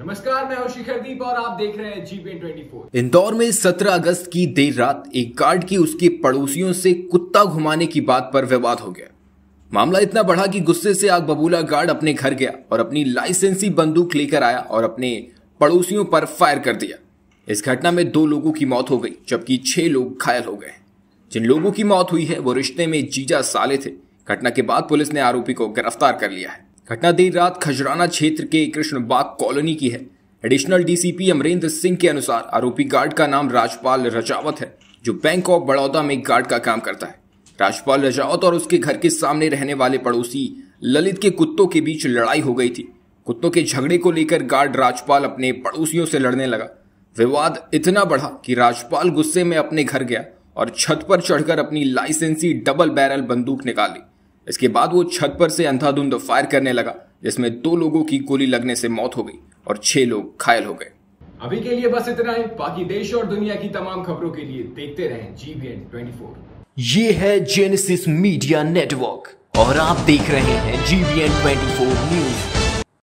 नमस्कार मैं हूं शिखर दीप और आप देख रहे हैं जीपीएन 24 इंदौर में 17 अगस्त की देर रात एक गार्ड की उसके पड़ोसियों से कुत्ता घुमाने की बात पर विवाद हो गया मामला इतना बढ़ा कि गुस्से से आग बबूला गार्ड अपने घर गया और अपनी लाइसेंसी बंदूक लेकर आया और अपने पड़ोसियों पर फायर कर दिया इस घटना में दो लोगों की मौत हो गई जबकि छह लोग घायल हो गए जिन लोगों की मौत हुई है वो रिश्ते में जीजा साले थे घटना के बाद पुलिस ने आरोपी को गिरफ्तार कर लिया है घटना देर रात खजराना क्षेत्र के कृष्णबाग कॉलोनी की है एडिशनल डीसीपी अमरेंद्र सिंह के अनुसार आरोपी गार्ड का नाम राजपाल रजावत है जो बैंक ऑफ बड़ौदा में गार्ड का काम करता है राजपाल रजावत और उसके घर के सामने रहने वाले पड़ोसी ललित के कुत्तों के बीच लड़ाई हो गई थी कुत्तों के झगड़े को लेकर गार्ड राजपाल अपने पड़ोसियों से लड़ने लगा विवाद इतना बढ़ा कि राजपाल गुस्से में अपने घर गया और छत पर चढ़कर अपनी लाइसेंसी डबल बैरल बंदूक निकाली इसके बाद वो छत पर से अंधाधुंध फायर करने लगा जिसमें दो लोगों की गोली लगने से मौत हो गई और छह लोग घायल हो गए अभी के लिए बस इतना ही बाकी देश और दुनिया की तमाम खबरों के लिए देखते रहें जीबीएन 24 ये है जेनेसिस मीडिया नेटवर्क और आप देख रहे हैं जीबीएन 24 न्यूज़